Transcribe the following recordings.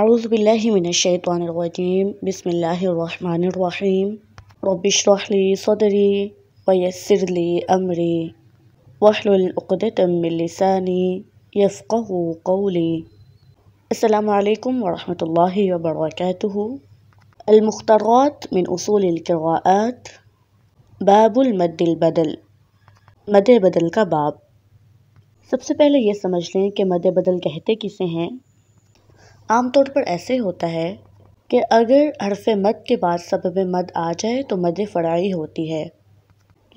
أعوذ بالله من الشيطان الرجيم بسم الله الرحمن الرحيم رب اشرح لي صدري ويسر لي أمري واحلل عقدة من لساني يفقه قولي السلام عليكم ورحمة الله وبركاته المختارات من أصول القراءات باب المد البدل مد بدل كباب سب سے پہلے یہ سمجھ لیں کہ مد بدل کہتے کسے ہیں आमतौर पर ऐसे होता है कि अगर हरफ मद के बाद सबब मद आ जाए तो मद फ़राई होती है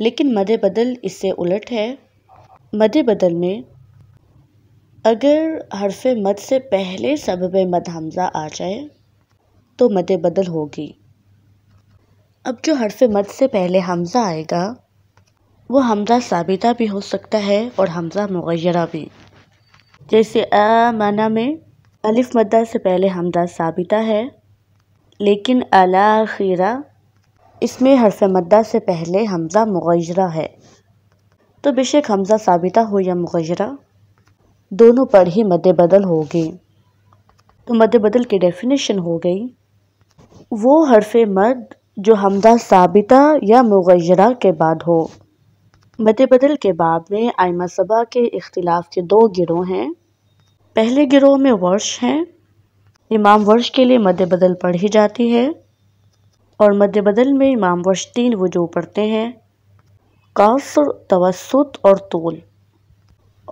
लेकिन मद बदल इससे उलट है मद बदल में अगर हरफ मद से पहले सबब मद हमज़ा आ जाए तो मद बदल होगी अब जो हरफ मद से पहले हमज़ा आएगा वो हमज़ा साबिता भी हो सकता है और हमज़ा मुगैरा भी जैसे अ माना में अलिफ मद्दा से पहले हमदा साबिता है लेकिन अला खीरा इसमें हरफ मद्दा से पहले हमज़ा मुगजरा है तो बेशक हमज़ा साबिता हो या मुगजरा दोनों पर ही मद बदल होगी तो मद बदल की डेफिनेशन हो गई वो हरफ मद जो हमदा साबिता या मुगजरा के बाद हो मद बदल के बाद में आयमा सबा के इख्तलाफ के दो गिरोह हैं पहले गिरोह में वर्ष हैं इमाम वर्ष के लिए मध्य बदल पढ़ी जाती है और मध्य बदल में इमाम वर्ष तीन वजू पढ़ते हैं कासर तवसुत और तोल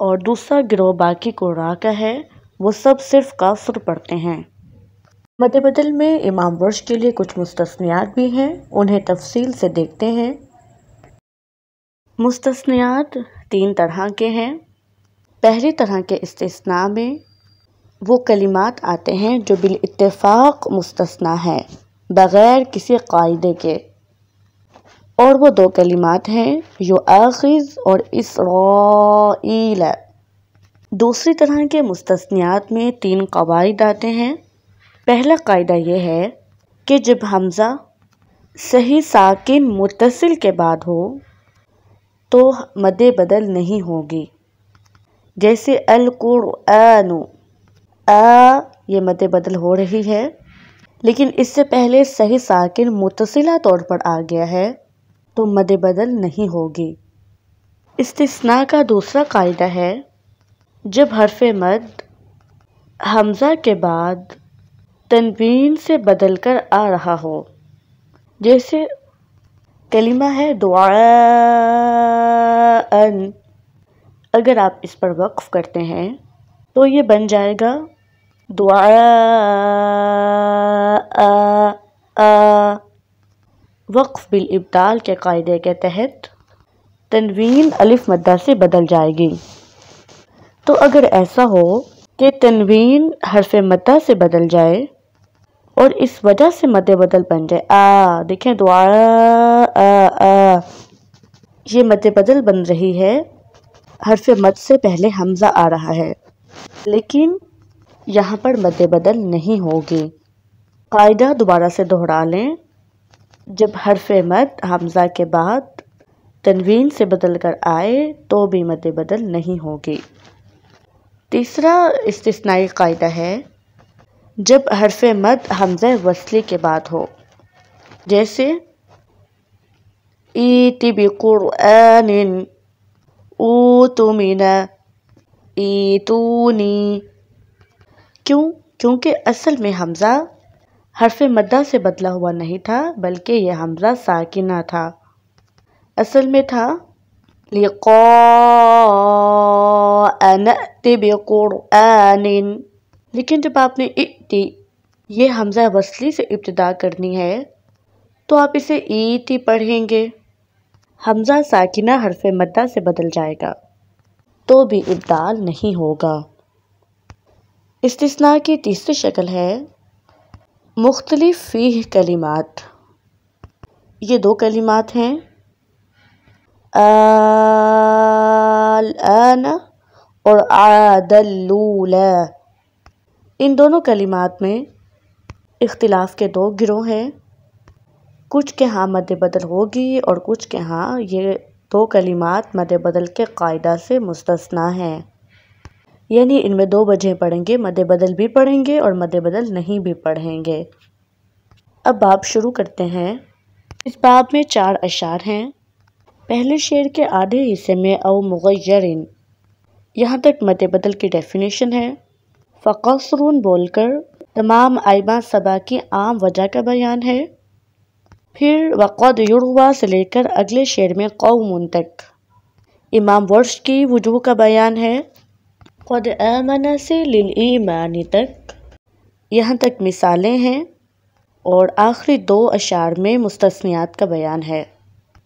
और दूसरा गिरोह बाकी को का है वो सब सिर्फ कासर पढ़ते हैं मध्य बदल में इमाम वर्ष के लिए कुछ मुस्तनियात भी हैं उन्हें तफसील से देखते हैं मुस्तनियात तीन तरह के हैं पहली तरह के इस्तेसना में वो कलिमात आते हैं जो इत्तेफाक मुस्तस्ना हैं बग़ैर किसी कायदे के और वो दो कलिमात हैं यो आखिज़ और इसराइल दूसरी तरह के मुस्तनियात में तीन कवायद आते हैं पहला कायदा ये है कि जब हमज़ा सही साकिन मुतसिल के बाद हो तो मद बदल नहीं होगी जैसे अल कुरआन आ ये मद बदल हो रही है लेकिन इससे पहले सही साकिन मुतसिला तौर पर आ गया है तो मद बदल नहीं होगी इस्तना का दूसरा कायदा है जब हरफ मद हमज़ा के बाद तनवीन से बदल कर आ रहा हो जैसे कलिमा है दुआ अन अगर आप इस पर वक्फ़ करते हैं तो ये बन जाएगा दुआ वक्फ़ बिल इब्दाल के कायदे के तहत तनवीन अलिफ मद्दा से बदल जाएगी तो अगर ऐसा हो कि तनवीन हरफ मद्दा से बदल जाए और इस वजह से मद बदल बन जाए आ देखें दुआ आ, आ, आ, ये मद बदल बन रही है हरफ मद से पहले हमज़ा आ रहा है लेकिन यहाँ पर मद बदल नहीं होगी कायदा दोबारा से दोहरा लें जब हरफ मद हमज़ा के बाद तनवीन से बदल कर आए तो भी मद बदल नहीं होगी तीसरा इस्तनाई कायदा है जब हरफ मद हमजा वसली के बाद हो जैसे ई तिबिन ओतोमेना एतोनी क्यों क्योंकि असल में हमज़ा हर्फ मद्दा से बदला हुआ नहीं था बल्कि यह हमज़ा साकिना था असल में था लेकिन जब आपने इटी ये हमज़ा वसली से इब्तदा करनी है तो आप इसे ईटी पढ़ेंगे हमज़ा साकिना हरफ मद्दा से बदल जाएगा तो भी इब्दाल नहीं होगा इस्तना की तीसरी शक्ल है मुख्तलिफ फ़ीह कलिमात ये दो कलिमात हैं आन और आदलूल इन दोनों कलिमात में इख्तिलाफ़ के दो गिरोह हैं कुछ के यहाँ मद बदल होगी और कुछ के यहाँ ये दो कलिमात मद बदल के कायदा से मुस्तना हैं यानी इनमें दो वजह पढ़ेंगे मद बदल भी पढ़ेंगे और मद बदल नहीं भी पढ़ेंगे अब बाप शुरू करते हैं इस बाब में चार अशार हैं पहले शेर के आधे हिस्से में अव मुगैरिन यहाँ तक मत बदल की डेफिनेशन है फ़कसरून बोलकर तमाम आइबा सबा की आम वजह का बयान है फिर वक़द युवा से लेकर अगले शेर में कौमन तक इमाम वर्ष की वजू का बयान है ख़ुद अमन से लिल ईमानी तक यहाँ तक मिसालें हैं और आखिरी दो अशार में मुस्तनियात का बयान है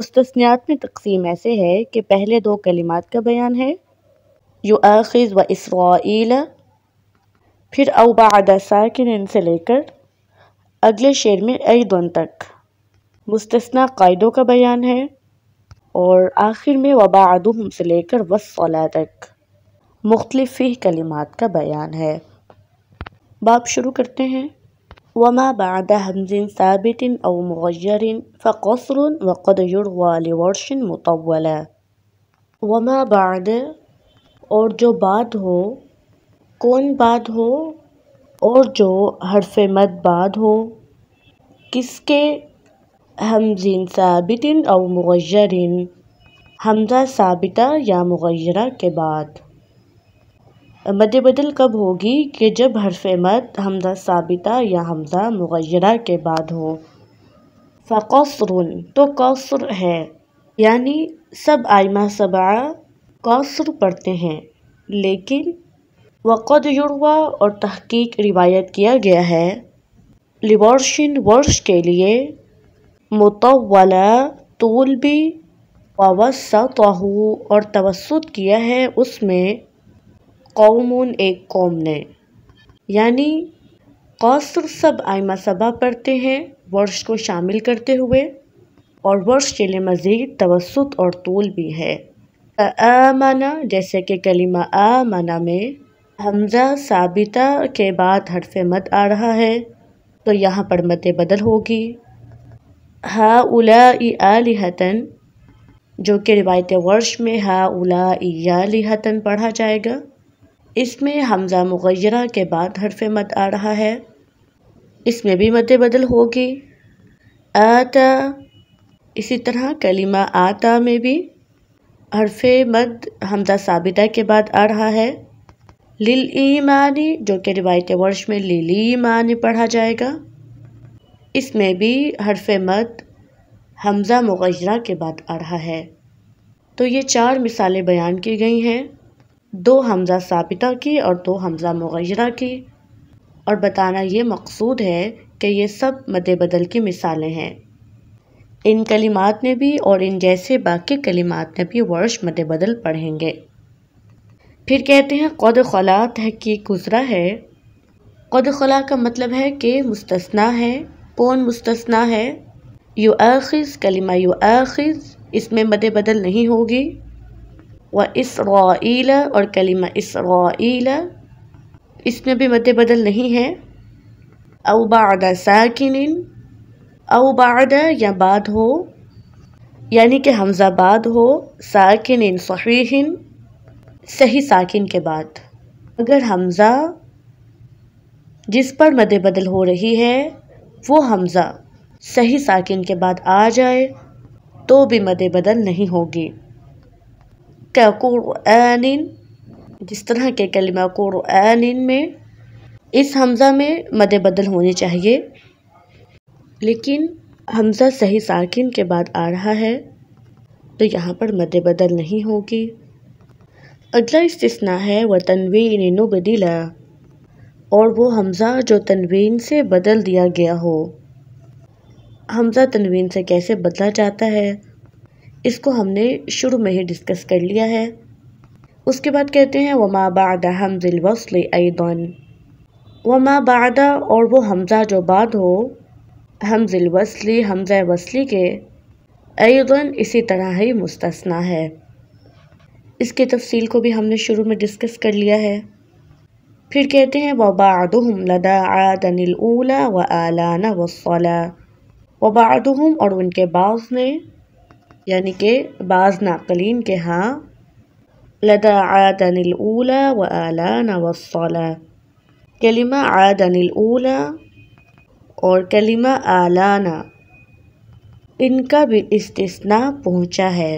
मुस्तनियात में तकसीम ऐसे है कि पहले दो कलिमात का बयान है यु आखिज़ व इसराइल फिर अवबादा साकिन से लेकर अगले शेर में ऐदन तक मुस्तना कायदों का बयान है और आखिर में वबादम से लेकर वसला तक ही कलिमात का बयान है बाप शुरू करते हैं वमा बद हमजिन साबितिन और मगैरिन फ़सर वक़द युर्वालवर्शन मुतवल वमा बद और जो बाद हो कौन बाद हो और जो हरफ मद बाद हो किसके हमजिन साबितिन और मगजर हमजा साबिता या मगजरा के बाद मद बदल कब होगी कि जब हरफ मत हमजा साबिता या हमजा मुगरा के बाद हो फ़ौसर तो कौसर है यानी सब आयमा सबा कौसर पढ़ते हैं लेकिन वक़द जुड़वा और तहकीक रिवायत किया गया है लिबॉर्शन वर्ष के लिए मुतवला तूल भी ववसतहु और तवसत किया है उसमें कौमून एक कौम ने यानी कौसर सब आयमा सबा पढ़ते हैं वर्ष को शामिल करते हुए और वर्ष के लिए मज़ीद तवसत और तूल भी है आमाना जैसे कि कलिमा आमाना में हमजा साबिता के बाद हरफ मत आ रहा है तो यहाँ पर मत बदल होगी हाउला आलिहतन जो कि रिवायत वर्ष में हाउला आलिहतन पढ़ा जाएगा इसमें हमजा मुगैरा के बाद हरफ मत आ रहा है इसमें भी मत बदल होगी आता इसी तरह कलीमा आता में भी हरफ मत हमजा साबिता के बाद आ रहा है लिल ईमानी जो कि रिवायत वर्ष में लिल मानी पढ़ा जाएगा इसमें भी हरफ मत हमज़ा मुगजरा के बाद आ रहा है तो ये चार मिसालें बयान की गई हैं दो हमज़ा साबिता की और दो हमज़ा मुगजरा की और बताना ये मकसूद है कि ये सब मद बदल की मिसालें हैं इन कलिमात में भी और इन जैसे बाकी कलिमात में भी वर्ष मद बदल पढ़ेंगे फिर कहते हैं कद खला तहकी गुज़रा है कद खला का मतलब है कि मुस्तना है कौन मुस्तना है यू आखिज कलिमा यू आखिज इसमें मद बदल नहीं होगी व इसराइला और कलिमा इस इसमें भी मद बदल नहीं है अबाद साकिन अबाद या बाद हो यानी कि हमजाबाद हो साकिन सहीन सही साकिन के बाद अगर हमज़ा जिस पर मद बदल हो रही है वो हमज़ा सही साकिन के बाद आ जाए तो भी मद बदल नहीं होगी ककुरआनिन जिस तरह के कलिमा कुरआनिन में इस हमज़ा में मद बदल होनी चाहिए लेकिन हमज़ा सही साकिन के बाद आ रहा है तो यहाँ पर मद बदल नहीं होगी अगला इस्तना है व तनवीन नुबदीला और वो हमज़ा जो तनवीन से बदल दिया गया हो हमज़ा तनवीन से कैसे बदला जाता है इसको हमने शुरू में ही डिस्कस कर लिया है उसके बाद कहते हैं वमा बादा हमजिल वसल ऐदन वमा बादा और वो हमज़ा जो बाद हो हमजिल वसली हमज़ा वसली के ऐदन इसी तरह ही मुस्तना है इसकी तफसील को भी हमने शुरू में डिस्कस कर लिया है फिर कहते हैं वबादुम लदा आदनिलूला व आलाना वसला वबादुम और उनके बाज ने यानी के बाज नाकलीन के हाँ लदा आदनिलूला व आलाना वसला कलिमा आदनिलूला और कलिमा आलाना इनका भी इस्तना पहुँचा है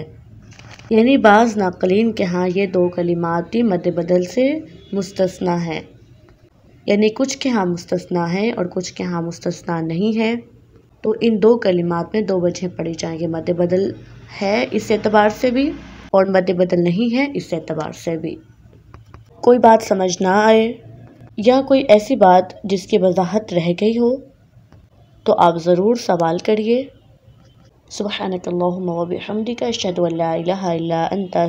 यानी बाज़ नाकलीन के हाँ ये दो कलिमाती मद बदल से मुस्तना है यानी कुछ के यहाँ मुस्तना है और कुछ के यहाँ मुस्तना नहीं है तो इन दो कलिमात में दो वजह पढ़ी जाएंगे मद बदल है इस एतबार से भी और मद बदल नहीं है इस एतबार से भी कोई बात समझ ना आए या कोई ऐसी बात जिसकी वजाहत रह गई हो तो आप ज़रूर सवाल करिए सुबह वबिहमदिका अशहदु अल्ला क्या इल्ला अंता